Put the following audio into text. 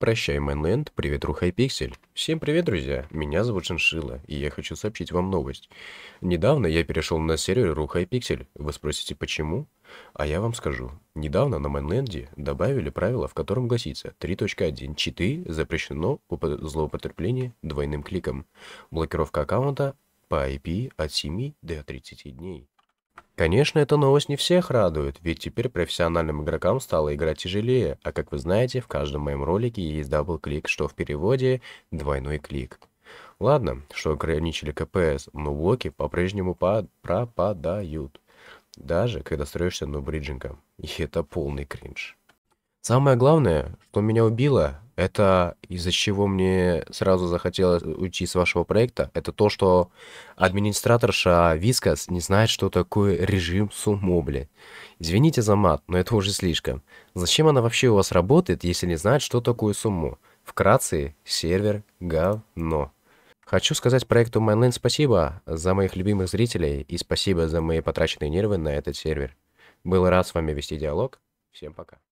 Прощай, Мэнленд, привет, Рухайпиксель. Всем привет, друзья, меня зовут Шиншила, и я хочу сообщить вам новость. Недавно я перешел на сервер Рухайпиксель. Вы спросите, почему? А я вам скажу. Недавно на Мэнленде добавили правило, в котором гласится 3.1 читы запрещено злоупотребление двойным кликом. Блокировка аккаунта по IP от 7 до 30 дней. Конечно, эта новость не всех радует, ведь теперь профессиональным игрокам стало играть тяжелее, а как вы знаете, в каждом моем ролике есть дабл-клик, что в переводе «двойной клик». Ладно, что ограничили КПС, но блоки по-прежнему пропадают. Даже когда строишься на бриджингом. И это полный кринж. Самое главное, что меня убило, это из-за чего мне сразу захотелось уйти с вашего проекта. Это то, что администраторша Вискас не знает, что такое режим сумо, бля. Извините за мат, но это уже слишком. Зачем она вообще у вас работает, если не знает, что такое сумо? Вкратце, сервер говно. Хочу сказать проекту Mainland спасибо за моих любимых зрителей и спасибо за мои потраченные нервы на этот сервер. Был рад с вами вести диалог. Всем пока.